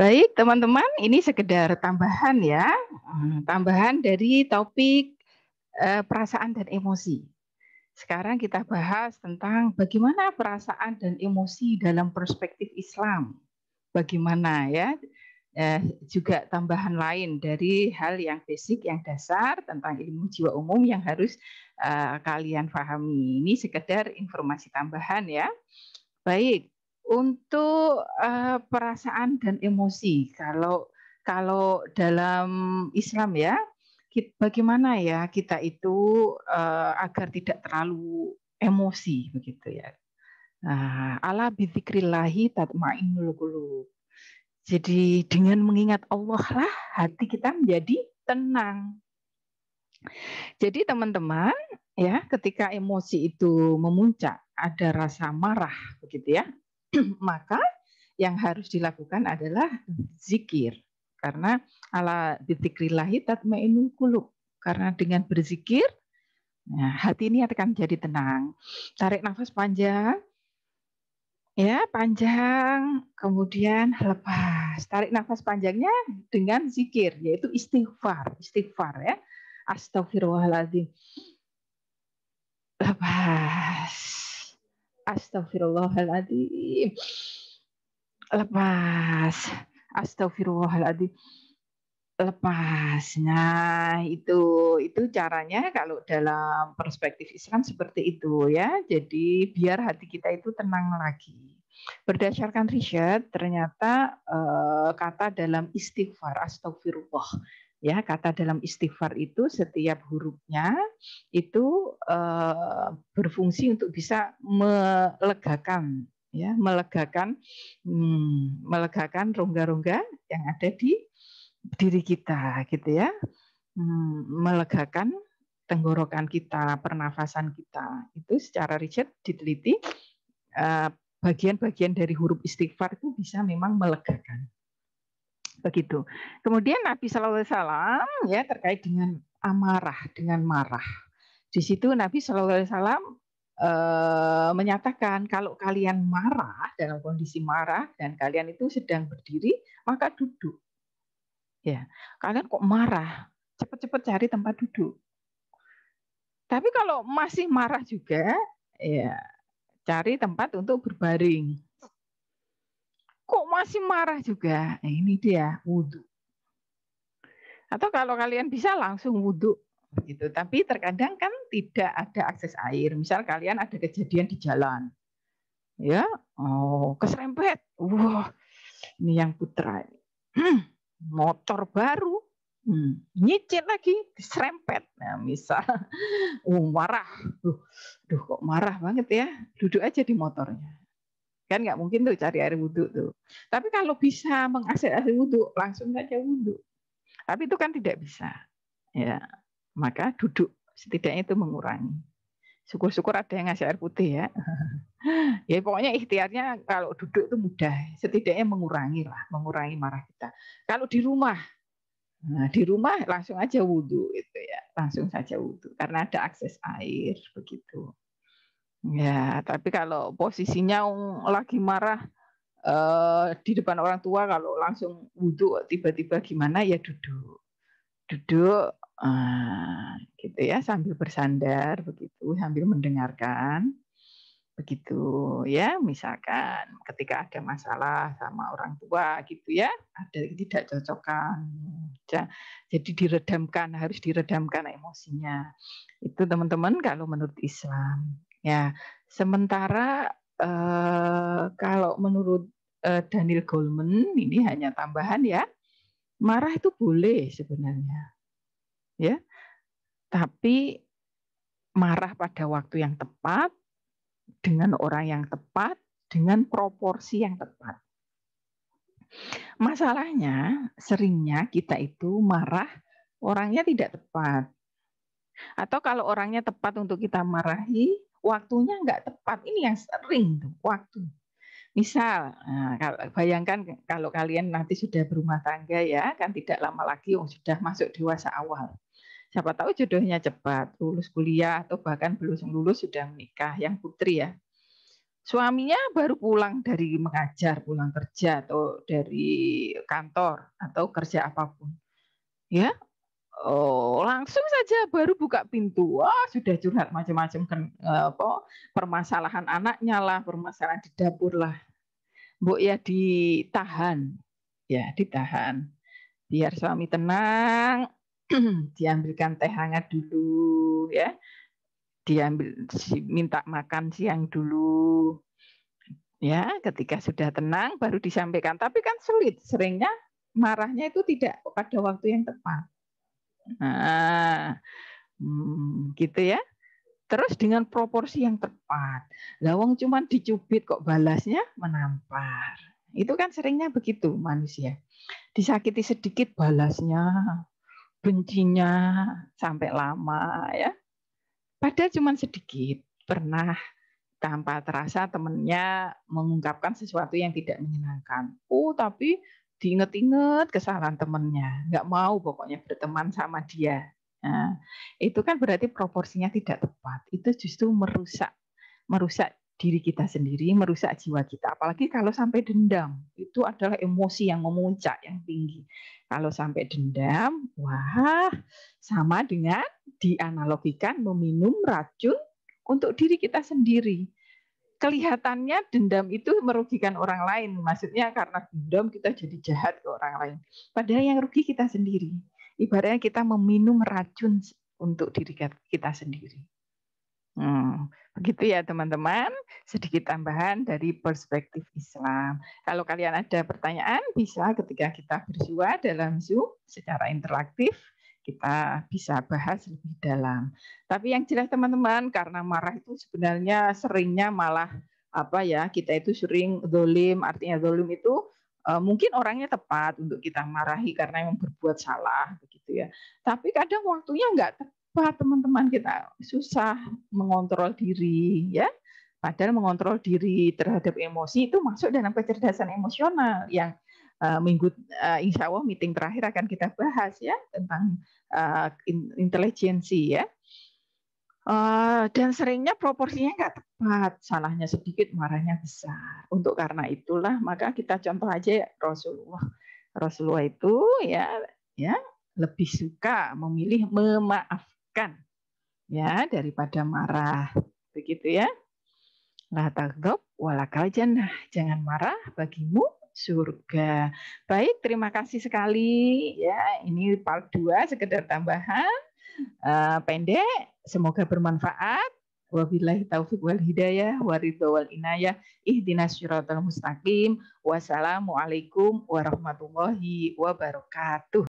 Baik, teman-teman, ini sekedar tambahan ya. Hmm, tambahan dari topik eh, perasaan dan emosi. Sekarang kita bahas tentang bagaimana perasaan dan emosi dalam perspektif Islam. Bagaimana ya? Eh, juga tambahan lain dari hal yang basic, yang dasar tentang ilmu jiwa umum yang harus eh, kalian pahami. Ini sekedar informasi tambahan ya. Baik, untuk uh, perasaan dan emosi. Kalau kalau dalam Islam ya, bagaimana ya kita itu uh, agar tidak terlalu emosi begitu ya. Allah ala bizikrillahi Jadi dengan mengingat Allah lah hati kita menjadi tenang. Jadi teman-teman ya ketika emosi itu memuncak ada rasa marah begitu ya maka yang harus dilakukan adalah zikir. Karena ala bidzikrillahi tatmainul kulub. Karena dengan berzikir, nah, hati ini akan jadi tenang. Tarik nafas panjang, ya panjang, kemudian lepas. Tarik nafas panjangnya dengan zikir, yaitu istighfar. Istighfar ya. Astagfirullahaladzim. Lepas Astaghfirullahaladzim, Lepas. Astaghfirullahaladzim, Lepas. Nah, itu itu caranya kalau dalam perspektif Islam seperti itu ya. Jadi biar hati kita itu tenang lagi. Berdasarkan riset, ternyata uh, kata dalam istighfar, astaghfirullah ya kata dalam istighfar itu setiap hurufnya itu uh, berfungsi untuk bisa melegakan ya melegakan hmm, melegakan rongga-rongga yang ada di diri kita gitu ya hmm, melegakan tenggorokan kita pernafasan kita itu secara riset diteliti eh, bagian-bagian dari huruf istighfar itu bisa memang melegakan begitu. Kemudian Nabi Shallallahu Alaihi Wasallam ya terkait dengan amarah, dengan marah. Di situ Nabi Shallallahu Alaihi Wasallam eh, menyatakan kalau kalian marah dalam kondisi marah dan kalian itu sedang berdiri maka duduk. Ya, kalian kok marah? Cepat-cepat cari tempat duduk. Tapi kalau masih marah juga, ya cari tempat untuk berbaring masih marah juga, nah, ini dia wudhu. Atau kalau kalian bisa langsung wudhu gitu. Tapi terkadang kan tidak ada akses air. Misal kalian ada kejadian di jalan, ya, oh keserempet, wah ini yang putra ini. Hmm, motor baru, hmm, nyicil lagi, serempet. Nah, misal, oh, marah, duh, duh kok marah banget ya, duduk aja di motornya Kan nggak mungkin tuh cari air wudhu tuh. Tapi kalau bisa mengakses air wudhu, langsung saja wudhu. Tapi itu kan tidak bisa. Ya, maka duduk setidaknya itu mengurangi. Syukur-syukur ada yang ngasih air putih ya. ya pokoknya ikhtiarnya kalau duduk itu mudah. Setidaknya mengurangi lah, mengurangi marah kita. Kalau di rumah, Nah, di rumah langsung aja wudhu itu ya, langsung saja wudhu karena ada akses air begitu. Ya, tapi kalau posisinya lagi marah eh, di depan orang tua, kalau langsung wudhu tiba-tiba gimana ya duduk, duduk, eh, gitu ya sambil bersandar begitu, sambil mendengarkan begitu ya misalkan ketika ada masalah sama orang tua gitu ya ada tidak cocokan jadi diredamkan harus diredamkan emosinya itu teman-teman kalau menurut Islam Ya, sementara eh, kalau menurut eh, Daniel Goleman ini hanya tambahan ya, marah itu boleh sebenarnya, ya. Tapi marah pada waktu yang tepat dengan orang yang tepat dengan proporsi yang tepat. Masalahnya, seringnya kita itu marah orangnya tidak tepat. Atau kalau orangnya tepat untuk kita marahi, waktunya nggak tepat. Ini yang sering tuh waktu. Misal, nah, bayangkan kalau kalian nanti sudah berumah tangga ya, kan tidak lama lagi oh, sudah masuk dewasa awal. Siapa tahu jodohnya cepat, lulus kuliah atau bahkan belum lulus sudah menikah, yang putri ya. Suaminya baru pulang dari mengajar, pulang kerja atau dari kantor atau kerja apapun. Ya, oh, langsung saja baru buka pintu, wah sudah curhat macam-macam kan apa permasalahan anaknya lah, permasalahan di dapur lah. Bu ya ditahan, ya ditahan. Biar suami tenang, diambilkan teh hangat dulu ya. Diambil minta makan siang dulu. Ya, ketika sudah tenang baru disampaikan. Tapi kan sulit, seringnya marahnya itu tidak pada waktu yang tepat Nah, gitu ya. Terus dengan proporsi yang tepat. Lawang cuma dicubit kok balasnya menampar. Itu kan seringnya begitu manusia. Disakiti sedikit balasnya, bencinya sampai lama ya. Padahal cuma sedikit. Pernah tanpa terasa temennya mengungkapkan sesuatu yang tidak menyenangkan. Oh, tapi diinget-inget kesalahan temennya, nggak mau pokoknya berteman sama dia. Nah, itu kan berarti proporsinya tidak tepat. Itu justru merusak, merusak diri kita sendiri, merusak jiwa kita. Apalagi kalau sampai dendam, itu adalah emosi yang memuncak, yang tinggi. Kalau sampai dendam, wah, sama dengan dianalogikan meminum racun untuk diri kita sendiri kelihatannya dendam itu merugikan orang lain. Maksudnya karena dendam kita jadi jahat ke orang lain. Padahal yang rugi kita sendiri. Ibaratnya kita meminum racun untuk diri kita sendiri. Hmm, begitu ya teman-teman. Sedikit tambahan dari perspektif Islam. Kalau kalian ada pertanyaan, bisa ketika kita bersua dalam Zoom secara interaktif kita bisa bahas lebih dalam. Tapi yang jelas teman-teman karena marah itu sebenarnya seringnya malah apa ya kita itu sering dolim artinya dolim itu e, mungkin orangnya tepat untuk kita marahi karena yang berbuat salah begitu ya. Tapi kadang waktunya nggak tepat teman-teman kita susah mengontrol diri ya. Padahal mengontrol diri terhadap emosi itu masuk dalam kecerdasan emosional yang Eh, minggu uh, insya Allah meeting terakhir akan kita bahas ya tentang uh, intelijensi ya. Uh, dan seringnya proporsinya nggak tepat, salahnya sedikit, marahnya besar. Untuk karena itulah maka kita contoh aja ya, Rasulullah. Rasulullah itu ya ya lebih suka memilih memaafkan ya daripada marah. Begitu ya. La taghdab walakal jannah. Jangan marah bagimu surga. Baik, terima kasih sekali. Ya, ini part dua sekedar tambahan uh, pendek. Semoga bermanfaat. Wabillahi taufiq wal hidayah waridho wal inayah ihdinas syiratal mustaqim. Wassalamualaikum warahmatullahi wabarakatuh.